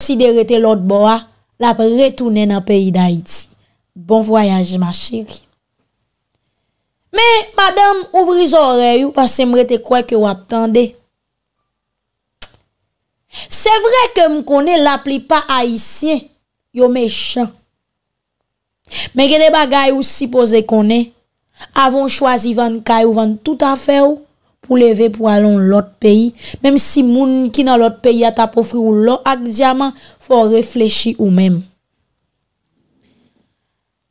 Si de rete lout bo a, la pe re toune nan peyi da iti. Bon voyaj ma chiri. Me, madame, ouvri zorey ou, pas se mre te kwe ke wap tande. Se vre ke m konen la pli pa a isye, yo me chan. Me gede bagay ou si pose konen, avon chwazi van kay ou van tout a fe ou, pou leve pou alon lout peyi, mem si moun ki nan lout peyi ata pou fri ou lout ak diyaman, fò reflechi ou mem.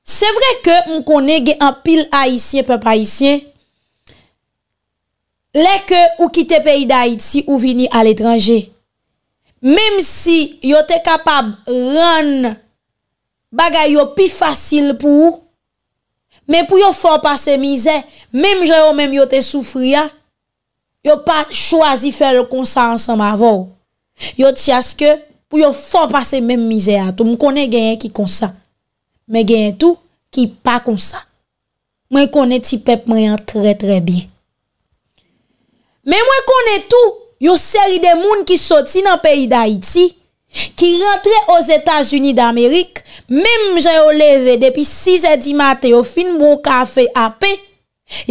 Se vre ke m konen ge an pil Haitien pe pa Haitien, leke ou kite peyi da Haiti ou vini al etranje, mem si yo te kapab ron bagay yo pi fasil pou ou, men pou yo fò pasemize, mem je yo men yo te soufria, yo pa chwazi fèl konsan ansan ma vò. Yo tiaske pou yo fò pasè mèm mizè an tou. Mwen konè genyen ki konsan. Mwen genyen tou ki pa konsan. Mwen konè ti pep mwen yon trè trè bi. Mwen konè tou yo seri de moun ki soti nan peyi da iti, ki rentre os Etasuni d'Amerik, mèm jè yo leve depi 6 eti matè yo fin mwen kafe apè,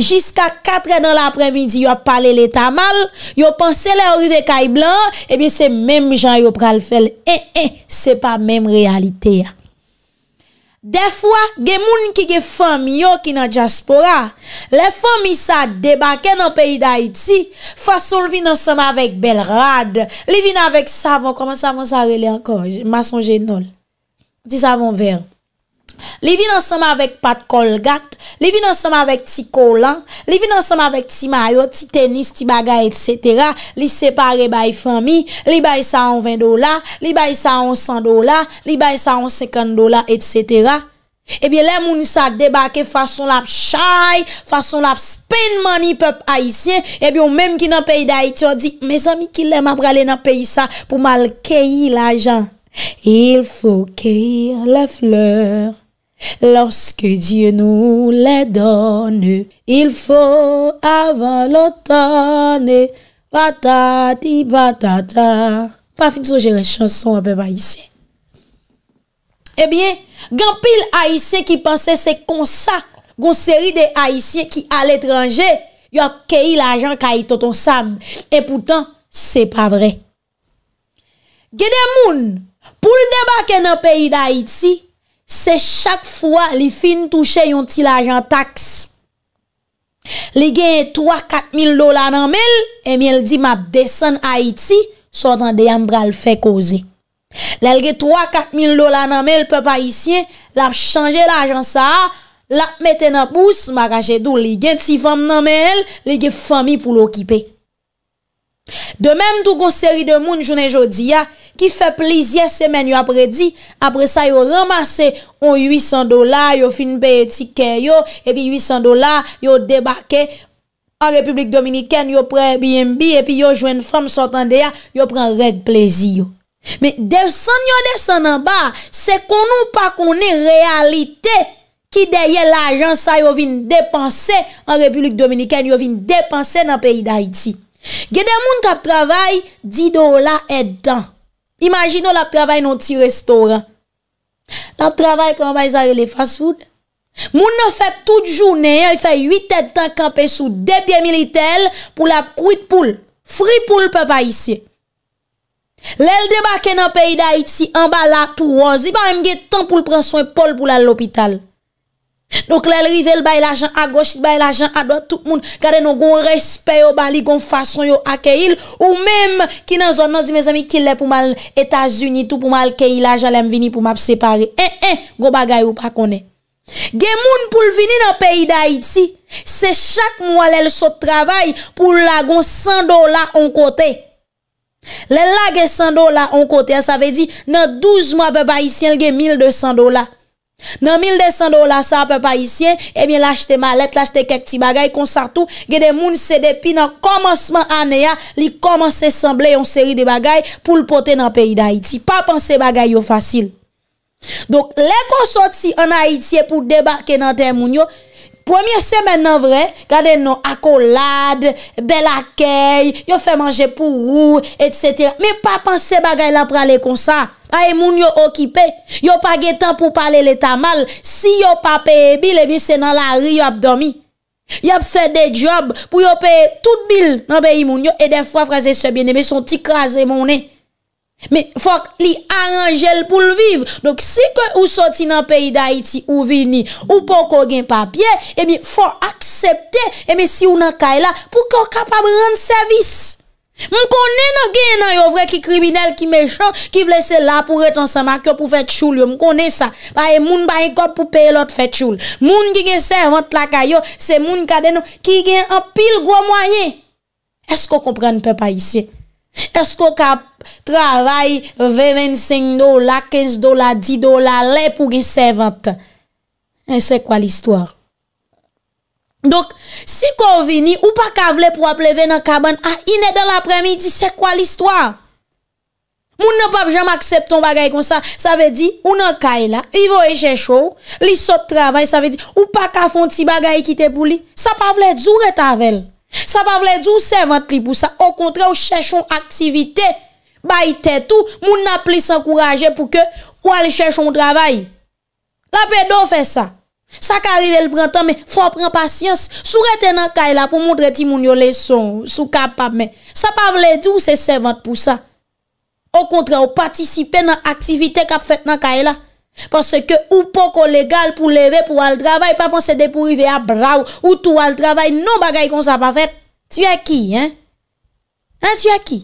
Jiska katre nan l'apremidi yo pale le tamal Yo pense le ori de kay blan Ebi se mem jan yo pral fel E, e, se pa mem realite ya Defwa, gemoun ki ge fom yo ki nan diaspora Le fom isa debake nan peyi da iti Fasol vin an sama vek bel rad Li vin an vek savon, koman savon sa rele anko? Mason genol Ti savon ver Li vi nan seman avèk pat kol gat Li vi nan seman avèk ti kolan Li vi nan seman avèk ti mayot, ti tenis, ti bagay, etc Li separe bay fami Li bay sa an 20 dola Li bay sa an 100 dola Li bay sa an 50 dola, etc Ebyè eh lè mouni sa debake fason lap chay Fason lap spin money pèp ayisyen Ebyè eh ou mèm ki nan peyi dayi ti wadi Mè zami ki lè mabrele nan peyi sa pou mal keyi la jan Il fò keyi la fleur Lorske Diyen nou lè donne Il fò avan l'otanè Patati patata Pa finiso jere chanson apè pa hisye Ebyen, eh gampil ha hisye ki panse se konsa Gon seri de ha hisye ki al etranje Yo keyi la jan ka itoton sam E poutan, se pa vre Gede moun, pou l debake nan peyi da itsi Se chak fwa li fin touche yon ti lajan taks, li genye 3-4 mil dola nanmel, e mi el di map desen Haiti, so dan deyam bral fe koze. Lel genye 3-4 mil dola nanmel, pe pa isyen, lap chanje lajan sa, lap meten apous, makache dou li genye ti fam nanmel, li genye fami pou lo kipe. De menm tou kon seri de moun jounen jodi ya, ki fe plizye semen yo apre di, apre sa yo ramase on 800 dola, yo fin beye tikè yo, epi 800 dola, yo debake, an Republik Dominikèn yo pre BNB, epi yo jwen fòm sotan de ya, yo pren reg plezi yo. Me desen yo desen nan ba, se kon ou pa konen realite ki deye la jan sa yo vin depanse an Republik Dominikèn yo vin depanse nan peyi da iti. Gede moun kap travay, di do la et dan. Imagin nou la travay nou ti restore. La travay kama bay zare le fast food. Moun nou fè tout jounen, y fè 8 et dan kampè sou depye militel pou la kouit poul. Fri poul pe pa isi. Lèl debakè nan peyi da iti, an ba la tou oz, i ba mge tan pou l pran son pol pou la l lopital. Donk lèl rivel bay l'ajan a gochit, bay l'ajan a doa tout moun. Gade nou goun respe yo bali, goun fason yo a keil. Ou mèm ki nan zon nan di mè zami ki lè pou mal Etasunit ou pou mal keil ajan lèm vini pou map separe. En, eh, en, eh, goun bagay ou pa kone. Gen moun pou l'vini nan peyi da iti, se chak moun lèl sot travay pou lèl goun 100 dola an kote. Lèl lèl gen 100 dola an kote. An sa ve di nan 12 moun beba isyen lèl gen 1200 dola. Nan 1200 dola sa apè pa isyen Emyen lache te malet, lache te kek ti bagay Kon sartou, gede moun sede Pi nan komansman aneya Li komans esemble yon seri de bagay Poul poten nan peyi da Haiti Pa panse bagay yo fasil Donk le kon sote si an Haiti e Pou debake nan ten moun yo Premye semen nan vre, gade nou akolad, bel akey, yo fè manje pou ou, etc. Me pa panse bagay la prale kon sa. A e moun yo okipe, yo pa ge tan pou pale le ta mal, si yo pa peye bil, e eh bin se nan la ri yo ap domi. Yo ap fè de job pou yo peye tout bil nan be yi moun yo, e den fwa fraze se bine, me son ti kaze moun e. Me fok li aranjel pou l viv Dok si ke ou soti nan peyi da iti ou vini Ou pou kon gen pa bie Emi fok aksepte Emi si ou nan kay la Pou kon kapab rend servis Mkone nan gen nan non, yo vre ki kriminel ki mechon Ki vle se la pou ret ansama Kyo pou fet choul yo Mkone sa Paye moun bayi kop pou peye lot fet choul Moun ki gen servant la kay yo Se moun kade nou ki gen apil gwo mwaye Esko kon pren pe pa isye Esko ka travay 25 dola, 15 dola, 10 dola, lè pou gen 70. E se kwa l'histoire? Dok, si kon vini, ou pa ka vle pou apleve nan kaban, a ah, inè dan l'apremi, di se kwa l'histoire? Moun nan pap jaman aksepton bagay kon sa, sa ve di, ou nan kay la, i vo e jè chou, li sot travay, sa ve di, ou pa ka fon ti bagay ki te pou li, sa pa vle dzou re tavel. Sa pa vle di ou servante pou sa, ou kontre ou chèchon aktivite, bayte tout, moun nan pli s'encourage pou ke ou alè chèchon ou travay. La pe do fè sa, sa ka rive l'brantan, mè, fò pren pasyans, sou rete nan kay la pou moun dre ti moun yole son, sou kapap mè. Sa pa vle di ou se servante pou sa, ou kontre ou patisipe nan aktivite kap fèt nan kay la. Paske ou poko legal pou leve pou al dravay, pa pon sede pou ive a braw ou tou al dravay, nou bagay kon sa pa fet. Tu a ki, hein? Hein, tu a ki?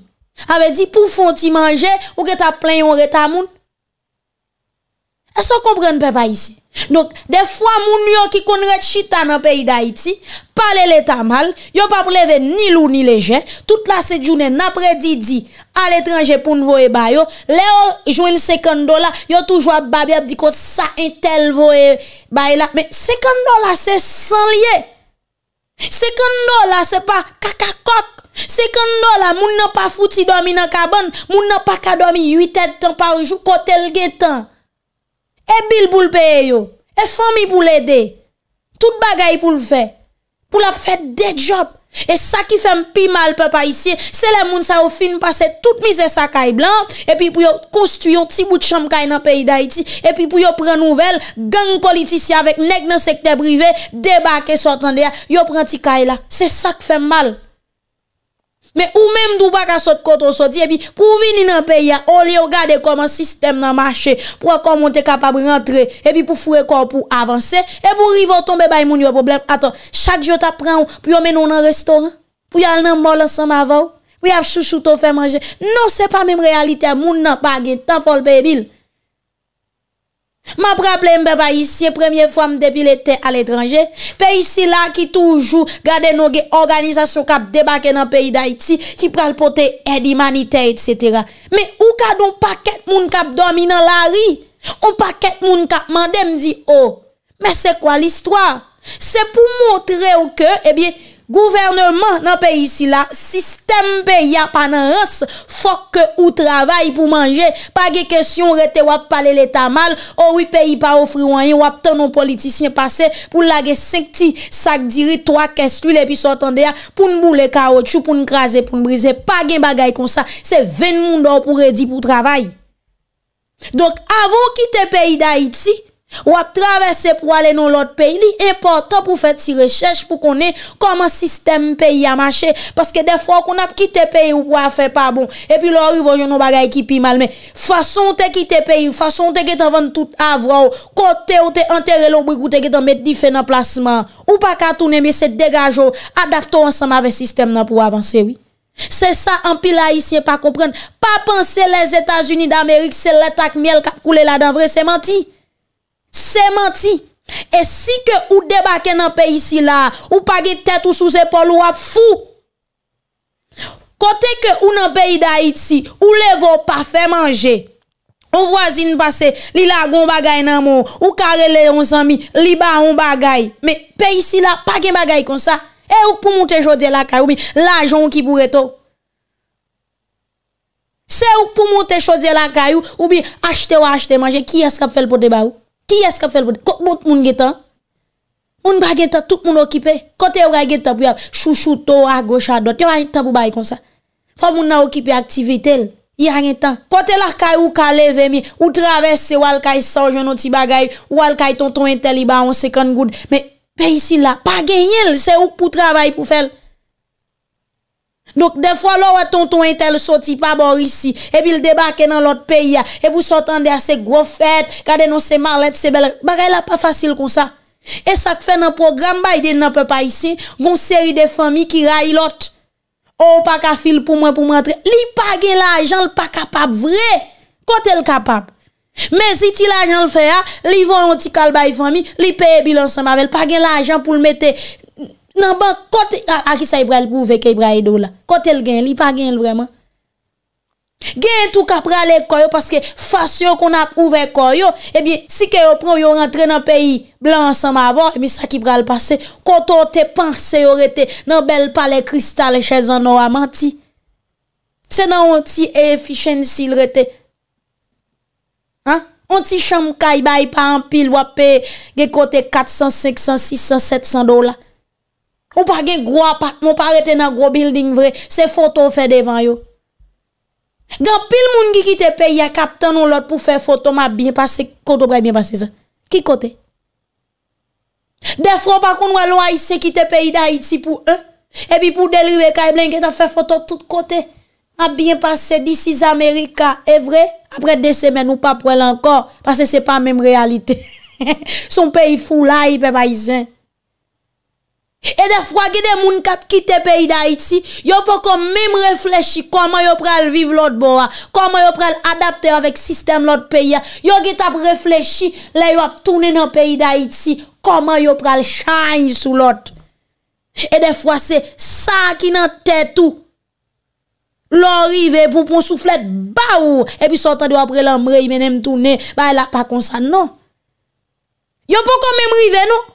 Ave di pou fon ti manje ou ke ta plen yon reta moun? E so kompren pe pa isi. De fwa moun yo ki kon rechita nan peyi da iti, pale le ta mal, yo pa preve ni lou ni lejen, tout la se jounen apre di di, al etranje pou n voe bayo, le yo jwen sekando la, yo toujwa babi ap di kote sa entel voe bay la. Sekando la se san liye. Sekando la se pa kakakok. Sekando la moun nan pa fouti domi nan kaban, moun nan pa kado mi yu tetan par jou kotel getan. E bil pou l'peye yo, e fami pou l'ede, tout bagay pou l'fe, pou l'ap fet de job. E sa ki fem pi mal pepa isi, se la moun sa ou fin pase, tout mise sa kay blan, epi pou yo kostu yo ti bout chanm kay nan peyi da iti, epi pou yo pren nouvel, gang politisi avek neg nan sekte brive, debake sotande ya, yo pren ti kay la. Se sa ki fem mal. Mè ou mèm d'ou bak a sot koto soti, epi pou vini nan peyi a, olè ou gade koman sistem nan mache, pou akon moun te kapab rentre, epi pou fure kon pou avanse, epi pou rivoton be bay moun yo problem. Aton, chak jo ta pran ou, pou yo menon nan restoran, pou yo al nan mol ansan ma vaw, pou yo ap chou chou to fè manje. Non, se pa mèm realite a, moun nan pagè, ta fol pey bil. Ma problem be ba isi e premye fwa m depilete al etranje Pe isi la ki toujou gade nou ge organizasyon kap debake nan peyi da iti Ki pral pote edi manite etsetera Me ou ka don paket moun kap domi nan la ri On paket moun kap mande mdi o oh, Me se kwa l'istwa? Se pou montre ou ke ebyen eh Gouvernement nan pe yisi la, sistem pe yapanan rase, fok ou travay pou manje, pa ge kesyon rete wap pale leta mal, oh ou yi pe yi pa ou friwanyen, wap tenon politisyen pase, pou lage sekti sak diri, toa keslu lepi sotande ya, pou nbou leka wotshu, pou nkraze, pou nbrize, pa gen bagay kon sa, se ven moun do pou redi pou travay. Donk avon ki te pe yi da iti, Ou ap travesse pou ale nou lout peyi Li importan pou fet si rechèche Pou konen koman sistem peyi a machè Paske defon kon ap kite peyi Ou pou a fe pa bon E pi lor yon bagay ki pi malme Fason te kite peyi Fason te get avan tout avran Kote ou te entere lou Ou te get amet difen an plasman Ou pa katounen me se degajou Adapto ansama vey sistem nan pou avanse Se sa an pila yisye pa kompren Pa pense les Etats-Unis d'Amerik Se le tak miel kap koule la dan vre se manti Se manti. E si ke ou debake nan pe isi la, ou page tet ou sou zepol ou ap fou. Kote ke ou nan pe idayi ti, ou levo pa fe manje. Ou vwazin base, li lagon bagay nan mon, ou kare le on zami, li ba on bagay. Me pe isi la, page bagay kon sa. E ou pou moun te jodi la kayo, ou bi lajon ki bureto. Se ou pou moun te jodi la kayo, ou bi achete ou achete manje, ki eskap fel po deba ou? Ki yas kap fel pou de? Kok bout moun getan? Moun bagetan, tout moun okipe. Kote yon ragetan pou yap, chou chou, to, a, go, chou, a, do. Yon a yon tan pou bay kon sa. Fa moun nan okipe aktivitel, yon a yon tan. Kote lakay ou ka leve mi, ou traves se walkay sa ou jono ti bagay, walkay ton ton entel i ba on sekon goud. Me, pe isi la, pa genyel, se ou pou trabay pou fel. Donk defwa lor a tonton entel soti pa bor isi, e bil debake nan lot peyi ya, e bou sotande a se gro fed, kade non se marlet, se bel, baka e la pa fasil kon sa. E sak fe nan program bay de nan pe pa isi, gon seri de fami ki ray lot, ou pa ka fil pou mwen pou mwen tre. Li page la ajan l pa kapab vre, kote l kapab, men si ti la ajan l fe ya, li von lonti kal bay fami, li peye bilansan mavel, page la ajan pou l mette. Nan ban kote, a ki sa i e bral pouve ke i e bral do la, kote l gen li, pa gen l vreman. Gen tou ka prale koyo, paske fasyon kon ap ouve koyo, ebi si ke yo prou yo rentre nan peyi, blan san mavan, ebi sa ki bral pase. Koto te panse yo rete, nan bel pale kristal e che zanon a manti. Se nan onti e fichen si l rete. Onti chanm ka i bay pa an pil wap pe ge kote 400, 500, 600, 700 dola. Ou pa gen gwa pat, mou pa rete nan gwo building vre, se foto fe devan yo. Gan pil moun ki ki te peyi a kapten nou lot pou fe foto, ma bin pase koto bre bin pase zan. Ki kote? Defro pa kon wè lwa ise ki te peyi da iti pou eh? e, epi pou delriwe ka e blenke ta fe foto tout kote. A bin pase disi zamerika e vre, apre de semen ou pa prel ankor, pase se pa menm realite. Son peyi fula yi pe bay zan. E de fwa ge de moun kap kite peyi da iti, yo pou kon mèm refleshi koman yo pral vive lot bo a, koman yo pral adapte yo avèk sistem lot peyi a, yo ge tap refleshi le yo ap tounen yo peyi da iti, koman yo pral chanj sou lot. E de fwa se, sa ki nan tètou, lò rive pou pou souflet ba ou, e pi sotan di wap pral ambre yi menem tounen, ba yi la pa kon sa nou. Yo pou kon mèm rive nou,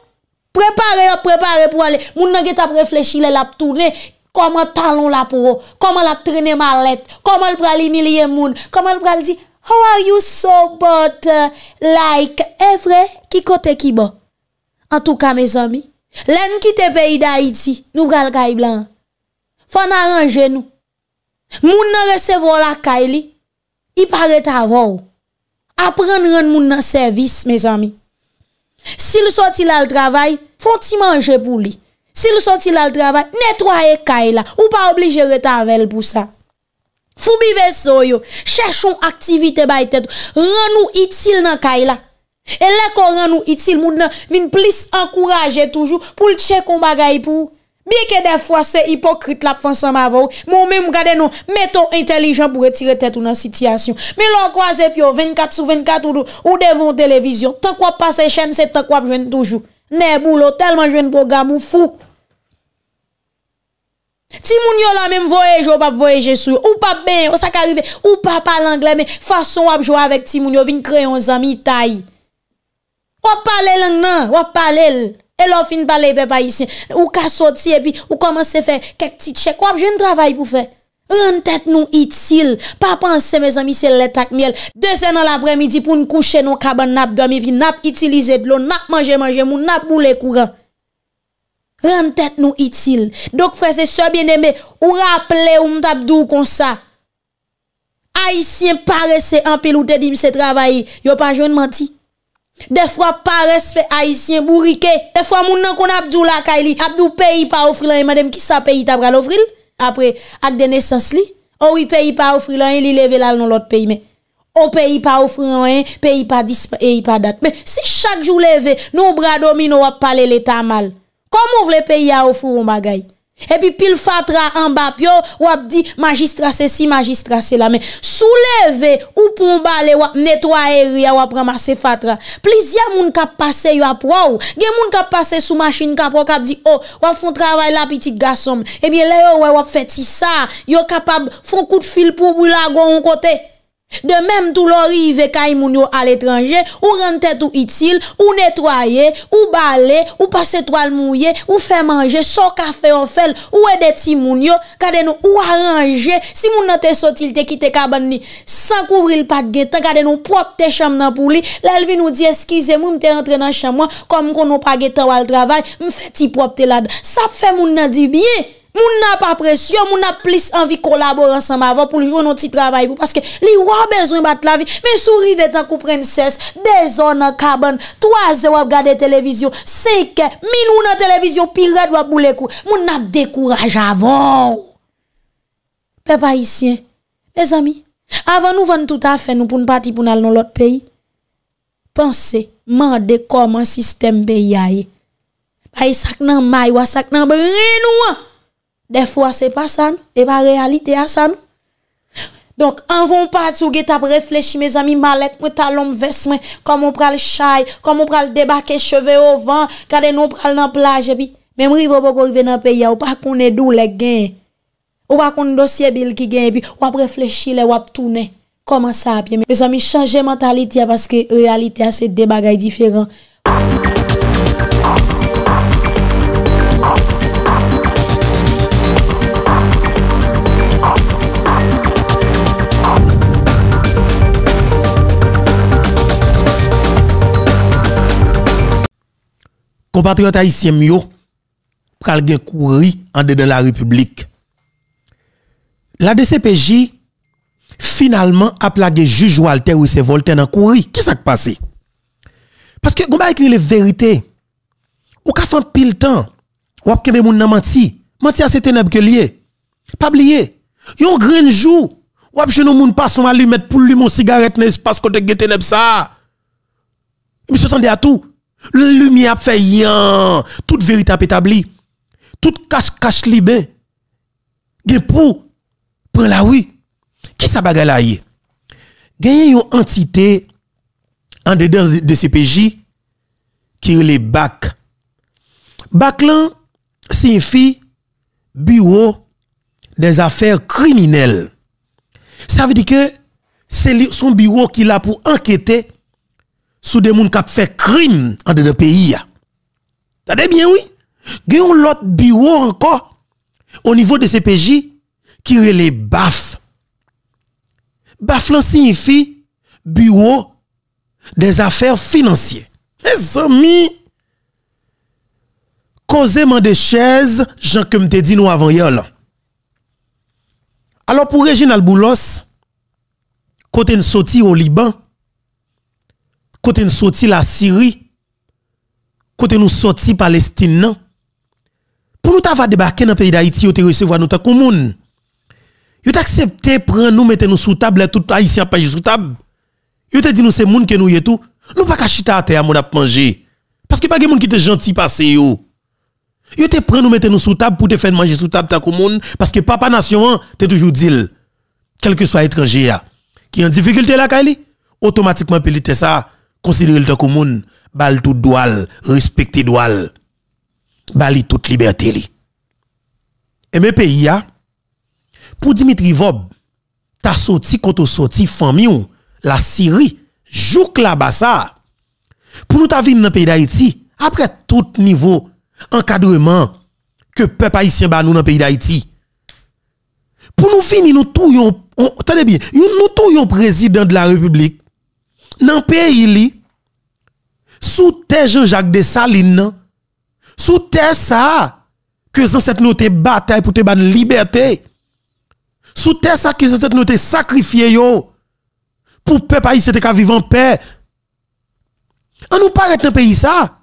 Prepare, prepare pou ale. Moun nan get ap reflechi le lap toune. Koman talon la pou ou. Koman lap trene malet. Koman l pral imilye moun. Koman l pral di, how are you so but uh, like. E eh, vre, ki kote ki bo. An touka, me zami. Len ki te peyi da iti, nou kal kayi blan. Fon aranje nou. Moun nan resevo la kayi li. I pare ta vou. A pren ren moun nan servis, me zami. Si l sou ti la l travay, foun ti manje pou li Si l sou ti la l travay, netwaye kay la Ou pa oblige retavel pou sa Fou bi ve so yo, chèchoun aktivite bay tèt Renou itil nan kay la E lè kon renou itil, moun nan vin plis ankuraje toujou Poul tchè kon bagay pou ou Biye ke defwa se hipokrit la pou fonsan mavouk, mou mè mou gade nou meton intelijan pou retire tèt ou nan sitiyasyon. Mè lò kwa zè pyo, 24 sou 24 ou devon televizyon. Tèk wap pa se chèn se tèk wap jwen toujou. Nè bou lò, tèlman jwen boga mou fou. Ti moun yo la mèm voyejo wap voyeje sou. Ou pa ben, ou sa ka rive, ou pa palang lèmè. Fason wap jwa avèk ti moun yo vin kreyon zami itayi. Wap pale lèm nan, wap pale lèm. E lò fin balè pe pa yisi, ou ka soti epi, ou komanse fè kèk tit chèk, wap joun travay pou fè. Ren tèt nou itil, pa panse mè zan mi sè lè tak mèl, de sè nan l'apremidi pou n'kouche nou kaban nap dòm epi, nap itilize d'lò, nap manje manje moun, nap mou lè kouran. Ren tèt nou itil, dok fè se sò bè nè mè, ou rap lè ou mtap dò ou kon sa. Aisyen pare se anpe loutè di mse travay, yo pa joun manti. Defwa pa resfe aisyen bourike Defwa moun nan kon abdou la kay li Abdou peyi pa ofri lan yon madem Kisa peyi tabra lovril Apre ak denesans li oh Ou yi peyi pa ofri lan yon li leve lan nou lot peyi Ou peyi pa oh, ofri lan yon Peyi pa dispey yi pa dat Si chak jou leve nou brado mi nou ap pale le ta mal Kom ou vle peyi a ofri ou magay Epi pil fatra an bap yo wap di magistrase si magistrase la men souleve ou pou mba le wap netwa eri ya wap ramase fatra Plizia moun kap pase yo ap waw gen moun kap pase sou masin kap wap di oh wap fon travay la pitik gasom Epi le yo wap feti sa yo kapab fon kout fil pou bou la gwa yon kote De menm tou lo rive ka y moun yo al etranje, ou rente tou itil, ou netwaye, ou bale, ou pase to al mouye, ou fe manje, so kafe ofel, ou edeti moun yo, kade nou ou aranje, si moun nan te sotil te kite kaban ni, sa kouvri l pat geta, kade nou propte chanm nan pou li, lalvi nou di eskize mou mte rentre nan chanm wan, kom kon nou pa geta wal travaj, mfeti propte lad, sap fe moun nan di biye. Moun ap apresyon, moun ap plis anvi kolabor ansanm avon pou ljou nou ti trabay pou. Paske li wap bezwen bat la vi. Men sou rive tan kou prenses. De zon nan kaban, to aze wap gade televizyon. Seke, minou nan televizyon, pi rade wap boule kou. Moun ap dekouraj avon. Pe pa isyen, e zami, avon nou ven tout afe nou pou nou pati pou nou al nou lot peyi. Pense, mande kom an sistem peyi aye. Pa yi sak nan may, wak sak nan brenou an. De fwa se pa san, de pa realite a san. Donk, anvon pat sou get ap reflechi, me zami malet, mwen talonm vesmen, komon pral chay, komon pral debake cheve o van, kade nou pral nan plaj, epi. Men mrivo poko rive nan peya, ou pa konen dou le gen. Ou pa konen dosye bil ki gen, epi. Wap reflechi le, wap toune. Koman sa api, me zami chanje mentalite ya, paske realite a se debaga yi diferan. compatriotes haïtien yo pral gen courir en dedans la République. La DCPJ finalement a plagué juge Walter ou c'est Voltaire en ce Qui s'est passé Parce que on va écrire les vérités. Ou ka fan pile temps. Ou ap kebe moun nan menti. Menti a se ténèbres que lié. Pas oublier. Yon grain jour. Ou ap ne moun pas son mettre pour lui mon cigarette n'est pas côté ténèbres ça. Monsieur tendez à tout. Lumière fait rien. Toute vérité établie. Toute cache-cache ben. Gen pour prend la oui. Qui ça bagay la y une entité en dedans de CPJ qui est le BAC. BAC là signifie bureau des affaires criminelles. Ça veut dire que c'est son bureau qui l'a pour enquêter sous des gens qui fait crime dans le pays. T'as bien, oui. Il y a un autre bureau encore au niveau de CPJ qui est le BAF. BAF signifie Bureau des affaires financières. Les amis, causez-moi des chaises, j'en me te dit nous avant hier. Alors pour Reginald Boulos, côté une sortie au Liban, côté nous sorti la Syrie, côté nous sorti Palestine, non. Pour nous avoir débarqué dans le pays d'Haïti, te recevoir nous comme monde. Vous accepté prendre nous, mettre nous sous table, tout Haïtien pas sous table. Vous te dit nous c'est monde que nous y tout. Nous pas cachita à terre, mon ap manger. Parce que pas de monde qui te gentil passé yo. Yo te prenez nous mettre nous sous table pour te faire manger sous table ta commune parce que papa nation t'es toujours dit quel que soit étranger qui en difficulté la Kali automatiquement pelite ça considérer le temps commun, monde, bal tout doual, respecter doual, bal toute liberté li. Et mes pays pour Dimitri Vob, ta sorti contre sorti famille la Syrie, jouk la bas Pour nous ta venu dans pays d'Haïti, après tout niveau encadrement que peuple haïtien ba nous dans pays d'Haïti. Pour nous finir nous tous, yon, bien, nous président de la République dans pays li sous tes Jean-Jacques Dessalines, sous terre ça, que cette nous te bataille pour te ban liberté, sous tes ça, que cette nous te sacrifié yo, pour peuple haïtien te vivre en paix. On nous paraît un pays ça,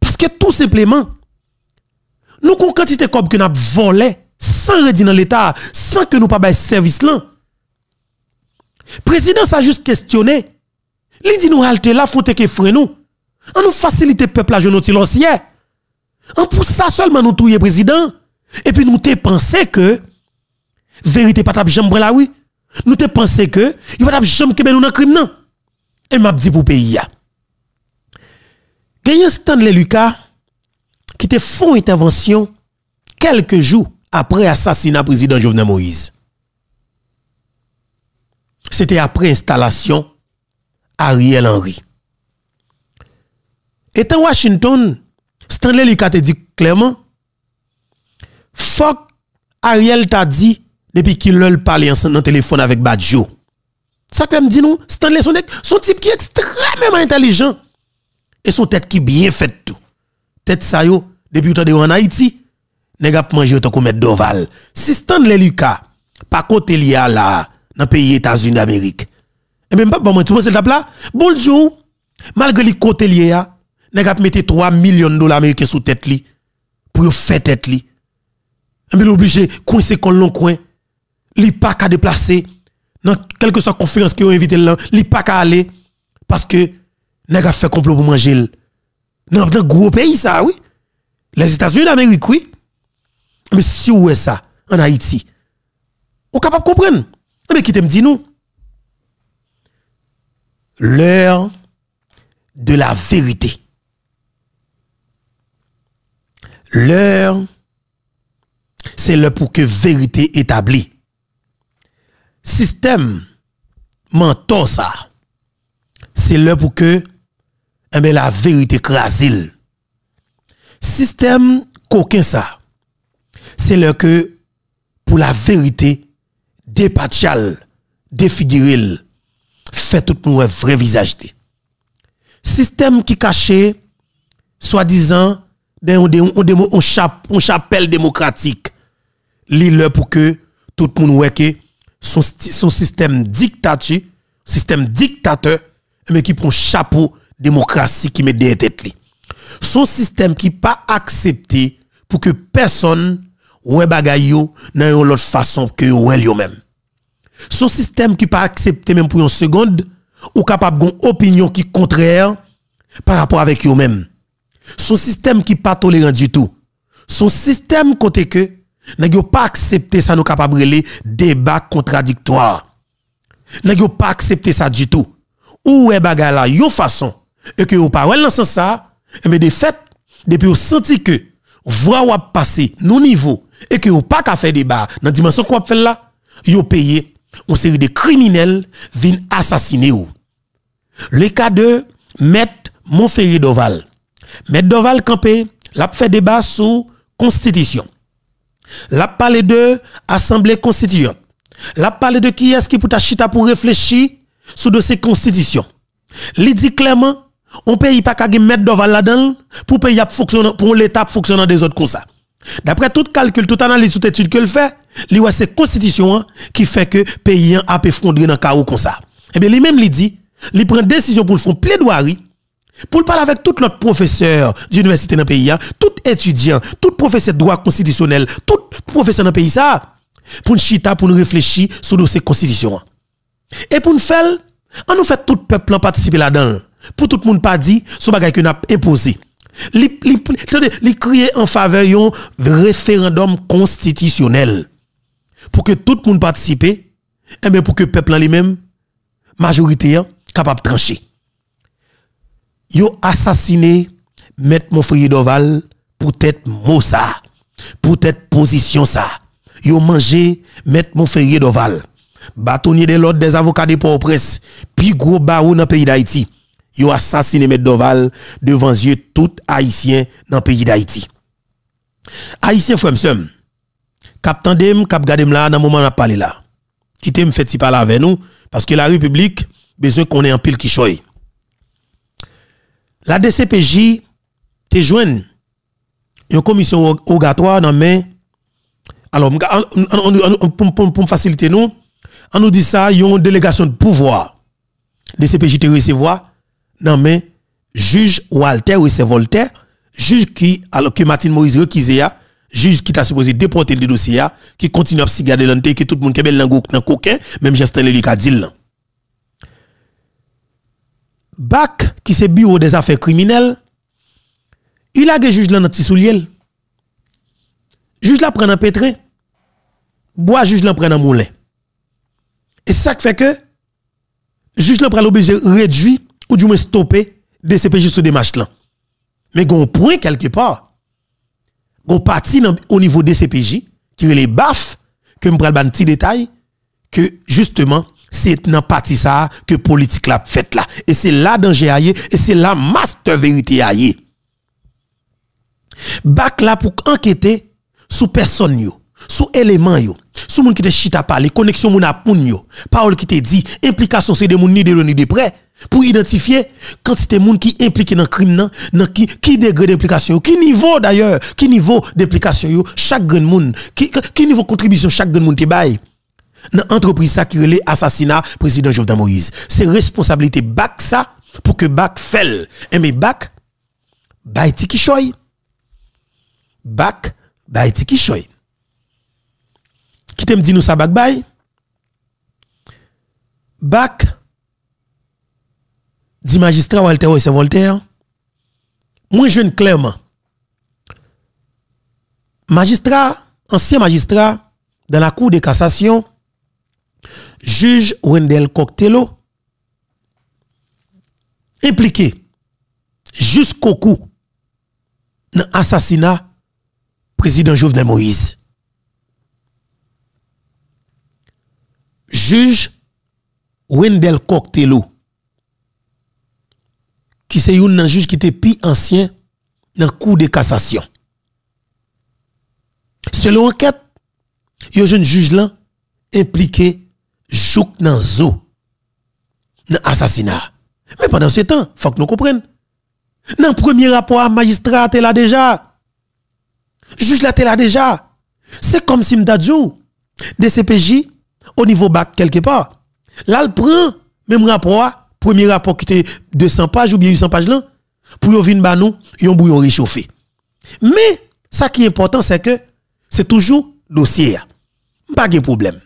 parce que tout simplement, nous avons quantité comme que nous volé, sans redire dans l'État, sans que nous pas service là. Président ça juste questionné. Il dit nous halte là, faut que nous. On nous facilite le peuple à genotilancier. On hein. pour ça seulement nous le président. Et puis nous te pensé que vérité pas tape jambre la oui. Nous te pensé que il va jambre jambe que nous dans crime non. Et m'a dit pour pays a. Gagné Stanley Lucas qui te font intervention quelques jours après assassinat président Jovenel Moïse. C'était après installation Ariel Henry. Et en Washington, Stanley Lucas te dit clairement, fuck Ariel t'a dit depuis qu'il l'a parlé en dans téléphone avec Badjo. Ça quand me dit nous Stanley son, type qui est extrêmement intelligent et son tête qui bien fait tout. Tête ça yo, depuis que de en Haïti, nest pas manger autant comme d'oval. Si Stanley Lucas, par côté il y là, dans le pays États-Unis d'Amérique, et même pas bon, tout le monde là, bonjour, malgré les côtés là, nèg ap mette 3 millions de dollars américains sous tête li pour faire tête li mais obligé coincer kon l'on coin li pas qu'à déplacer dans quelque que soit conférence qu'ils ont invité là li pas qu'à aller parce que nèg a fait complot pour manger dans un gros pays ça oui les États-Unis d'Amérique oui mais si où est ça en Haïti on capable comprendre mais eh qui te me dit nous l'heure de la vérité l'heure, c'est l'heure pour que vérité établie. Système mentor c'est l'heure pour que eh ben, la vérité crasile. Système coquin ça, c'est l'heure que pour la vérité dépatchal, défiguril, fait tout nous un vrai visage. Système qui cachait soi-disant un ben, chapelle démocratique. L'île pour que tout le monde voit que son, système dictature, système dictateur, mais qui prend chapeau démocratie qui met des Son système qui pas accepté pour que personne ouais bagay dans une autre façon que ouais même. Son système qui pas accepté même pour une seconde ou capable une opinion qui contraire par rapport avec lui même. Son système qui pas tolérant du tout. Son système côté que n'a pas accepté ça nous capable les débats contradictoires. N'a pas accepté ça du tout. Ou est bagarre façon et que ou pas dans sens ça mais eh ben, de fait depuis vous senti que voix ou passé nos niveaux et que ou pas fait faire débat dans dimension qu'on fait là yon payé une série de criminels viennent assassiner ou. Le cas de Maître Monferré Doval. Maître Doval Campé l'a fait débat sur constitution. L'a parlé de assemblée constituante. L'a parlé de qui est-ce qui peut pour réfléchir sur de ces constitutions. Il dit clairement, on pays pas qu'à mettre Doval là-dedans pour pays pour l'état fonctionnant des autres comme ça. D'après tout calcul, toute analyse, toute étude que le fait, c'est c'est constitution hein, qui fait que pays a effondré dans le chaos comme ça. Eh bien, lui-même, il dit, il prend décision pour le fond plaidoirie pour parler avec tout notre professeurs d'université dans le pays, hein, tout étudiant, tout professeur de droit constitutionnel, tout professeur dans le pays, ça, pour nous chita, pour nous réfléchir sur le dossier constitution. Hein. Et pour nous faire, on nous fait tout peuple participer là-dedans. Pour tout le monde pas dit, ce bagage que nous imposé. les crier en faveur d'un référendum constitutionnel. Pour que tout le monde participe, et eh bien pour que le peuple lui-même, majorité, hein, capable de trancher yo assassiné Mette mon frère Doval pour être mot ça pour être position ça yo mangé Mette mon frère Doval bâtonnier de l'ordre des avocats de port au puis gros barou dans pays d'Haïti yo assassiné Mette Doval devant yeux tout haïtien dans pays d'Haïti haïtien frère m'sem cap tandem cap là dans moment n'a parler là quittez me fait si parler avec nous parce que la république besoin qu'on ait un pile qui choye la DCPJ te joigne, une commission obligatoire dans mais, Alors, pour faciliter nous, on nous dit ça, il y une délégation de pouvoir. DCPJ te recevoir dans mais, juge Walter ou Voltaire, juge qui, alors que Martin Moïse requise, juge qui t'a supposé déporter le dossier, qui continue à se garder l'anté, que tout le monde qui est dans le coquin, même Justin Lely a BAC, qui c'est Bureau des affaires criminelles, il a des juges là dans le Juge là prend un pétrin. Bois juge là prend un moulin. Et ça fait que juge là prend l'obligé réduit ou du moins stopper des CPJ sur des matchs là. Mais qu'on point quelque part. qu'on parti au niveau des DCPJ qui est les BAF que me prend un petit détail que justement c'est dans parti ça que politique la fait là et c'est là danger et c'est là master vérité aillé bac là pour enquêter sous personne yo sous élément yo sous moun qui te chita parler connexion mon a moun yo parole qui te dit implication c'est des moun ni de ni de près pour identifier quantité moun qui impliqué dans crime nan, nan qui qui degré d'implication qui niveau d'ailleurs qui niveau d'implication yo chaque grand moun qui qui niveau contribution chaque grand moun te baille dans l'entreprise ça qui relève assassinat président Jovenel Moïse. C'est responsabilité BAC ça pour que BAC fasse. Et eh, mais BAC, bah qui choy. BAC, bah qui choy. Qui t'aime dit nous ça BAC bay? BAC, dit magistrat Walter c'est Voltaire. Moi ne clairement. Magistrat, ancien magistrat, dans la cour de cassation, juge Wendel Coctello impliqué jusqu'au coup dans l'assassinat président Jovenel Moïse. Juge Wendel Coctello, qui c'est un juge qui était plus ancien dans le coup de cassation. Selon l'enquête, il y a juge là impliqué jouk nan zo nan assassinat. Mais pendant ce temps, faut que nous comprenions. Dans le premier rapport, magistrat est là déjà. Juge là, t'es là déjà. C'est comme si Mdadjou, DCPJ, au niveau bac quelque part, là, le prend même rapport, premier rapport qui était 200 pages ou bien 800 pages là, pour yon vin ba nous, yon bouillon réchauffé. Mais, ça qui est important, c'est que c'est toujours dossier. Hein. Pas de problème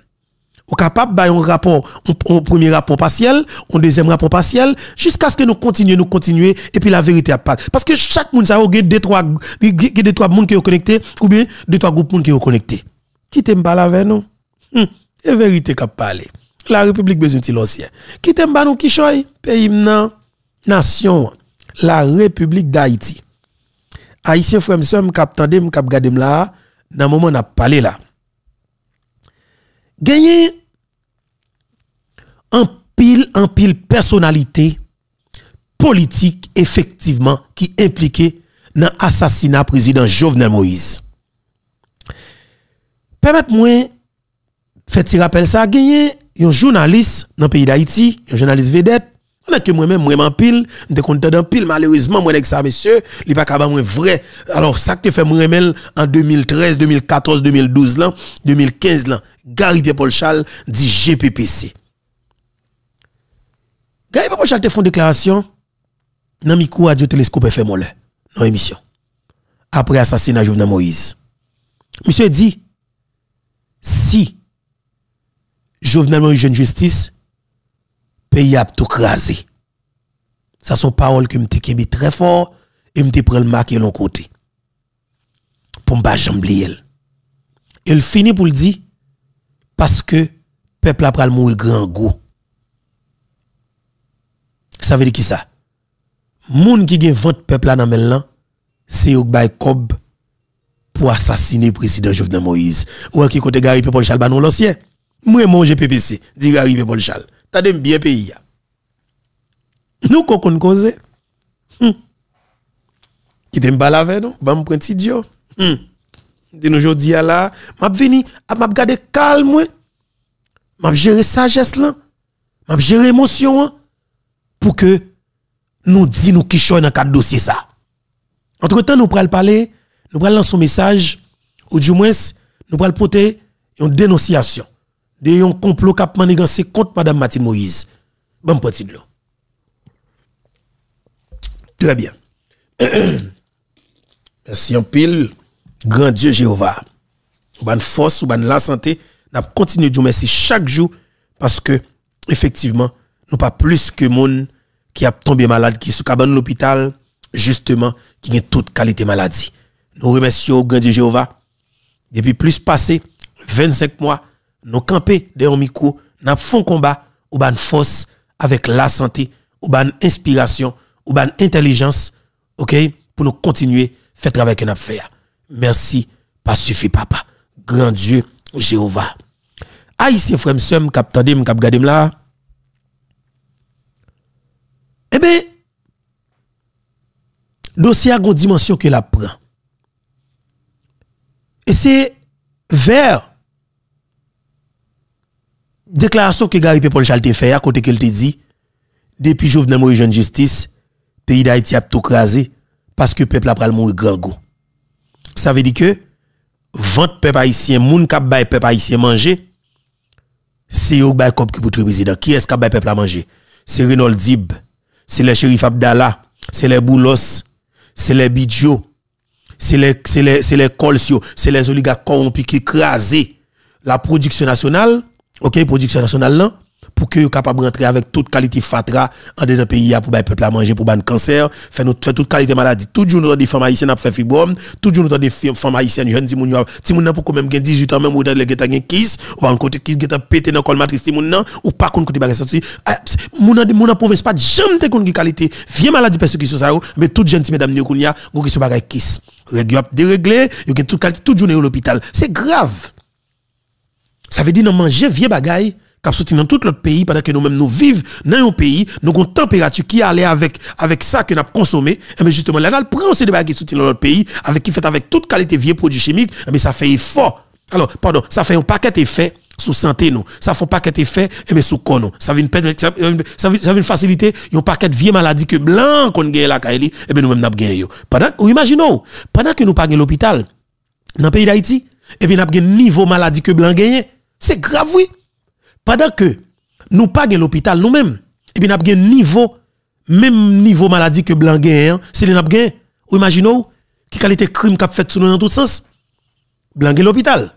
on capable bah un rapport un, premier rapport partiel un deuxième rapport partiel jusqu'à ce que nous continuions nous continuions, et puis la vérité apparaît parce que chaque monde ça a deux trois deux trois monde qui est connecté ou bien deux trois groupes monde qui sont connecté qui t'aime pas avec nous La hum, vérité qu'a parlé la république besoin de l'ancien qui t'aime pas nous qui choy pays nation la république d'Haïti haïtien frère me cap tandem cap gardem là dans moment n'a parlé là Gagné, en pile, en pile personnalité politique effectivement qui impliquait dans l'assassinat président Jovenel Moïse. Permettez-moi faire petit rappel ça gagné un journaliste dans le pays d'Haïti, un journaliste vedette on a que moi-même, moi-même pile, je content d'un pile, malheureusement, moi, avec ça, monsieur, il pas capable, moi, vrai. Alors, ça que fait moi en 2013, 2014, 2012, là, 2015, là, Gary Pierre-Paul dit GPPC. Gary Papa Jacques te font déclaration dans micro Radio Télescope FM dans l'émission. Après assassinat Jovenel Moïse. Monsieur dit, si Jovenel Moïse jeune justice, pays a tout crasé. Ça sont paroles que me très fort et me prend le marqué l'autre côté. Pour me pas elle. Elle finit pour le dire parce que peuple a pral mourir grand goût. Ça veut dire qui ça? Moun qui gen vente peuple là nan c'est yo bay kob pour assassiner président Jovenel Moïse. Ou qui côté Gary Pepol Chal banon l'ancien. Moi manger PPC, dit Gary Pepol Chal. Tadem bien pays Nous kokon cause. Hm. Qui t'aime pas avec non? Bam prend ti Dieu. Hm. De nos jodi là, m'a vini, ah, m'a garder calme. M'a gérer sagesse là. M'a gérer émotion. Hein pour que nous disions nous qui choisit dans quatre dossier ça. Entre-temps, nous pourrons parler, nous pourrons lancer un message, ou du moins, nous pourrons porter une dénonciation de un complot qui a manigancé contre Mme Mathilde Moïse. Bon petit de Très bien. Merci en pile. Grand Dieu Jéhovah. bonne force, ou ban la santé. N'a continué de remercier chaque jour parce que, effectivement, nous pas plus que gens qui a tombé malade qui sous cabane l'hôpital justement qui a toute qualité maladie. Nous remercions grand Dieu Jéhovah. Depuis plus passé 25 mois, nous campé des micro, nous font combat ou ban force avec la santé, ou ban inspiration, ou ban intelligence, OK, pour nous continuer faire travail que nous fait. Merci, pas suffit papa. Grand Dieu Jéhovah. ici frère, cap là. Eh bien, dossier a une dimension que la prend. Et c'est vers déclaration que Gary Paul Chalte fait à côté qu'elle te dit, depuis Jovenel Moïse Jeune Justice, le pays d'Haïti a tout crasé parce que le peuple a pral mourir grand Ça veut dire que, vente peuple haïtien, moun kap bay peuple haïtien manger, c'est yo bay kop qui le président. Qui est-ce kap bay peuple a manger? C'est Renold Dib c'est les shérif Abdallah, c'est les Boulos, c'est les Bidjo, c'est les, c'est les, c'est les Colsio, c'est les oligarques corrompus qui écrasent la production nationale, ok, production nationale là, pour que soient capable rentrer avec toute qualité fatra en dedans pays pour le peuple à manger pour ban cancer faire nous faire toute qualité maladie tout jour nous des femmes haïtiennes fibrom fibrome jour nous des femmes haïtiennes jeunes ti moun ti moun pour quand même 18 ans même ou dans les geta gen kiss ou va côté kiss geta pété dans col matrice ti moun ou pas contre côté bagage sorti ah, moun de mon province pas jamais te contre qualité vieille maladie persécution ça mais toute jeune ti mesdames kounia go qui sont bagay kiss. régulier déréglé, yo gen toute qualité toute journée à l'hôpital. C'est grave. Ça veut dire non manger vieux bagaille qui sont dans tout l'autre pays pendant que nous-mêmes nous vivons dans un pays, nous avons une température qui allait avec, avec ça que nous avons consommé. Et eh bien justement, là, nous prend ces débats qui sont dans notre pays, avec, qui fait avec toute qualité vieux produits chimiques, et eh bien ça fait effort. Alors, pardon, ça fait un paquet d'effets sous santé nous ça fait un paquet d'effets et eh mais sous corps nous ça vient ça, euh, ça, ça vient faciliter un paquet de vieilles maladies que blanc qu'on gagne la Kaeli, et ben nous mêmes n'a gagné pendant ou imaginons pendant que nous pas l'hôpital dans le pays d'Haïti et bien n'a un niveau maladie que blanc gagné c'est grave oui pendant que nous pas l'hôpital nous-mêmes, et puis nous avons un niveau, même niveau maladie que blanc gagne, hein. c'est nous avons Ou imaginez, qui qualité crime qui qu'a fait sur nous dans tout sens? Blanc l'hôpital.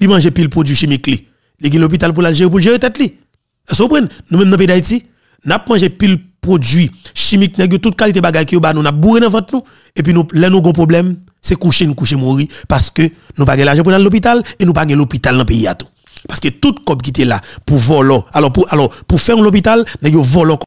Il mange pile produit chimique. Il a l'hôpital pour l'Algérie pour gérer tête. Est-ce que Nous-mêmes dans le pays d'Haïti, nous avons mangé pile produits chimiques nèg toute qualité de qui ba nous n'a bourré dans ventre nous et puis nous là nous gros problème c'est coucher nous coucher mourir parce que nous pas l'argent pour l'hôpital et nous pas l'hôpital dans pays à tout parce que toute copie qui était là pour voler, alors pour, alors pour faire l'hôpital, ils volent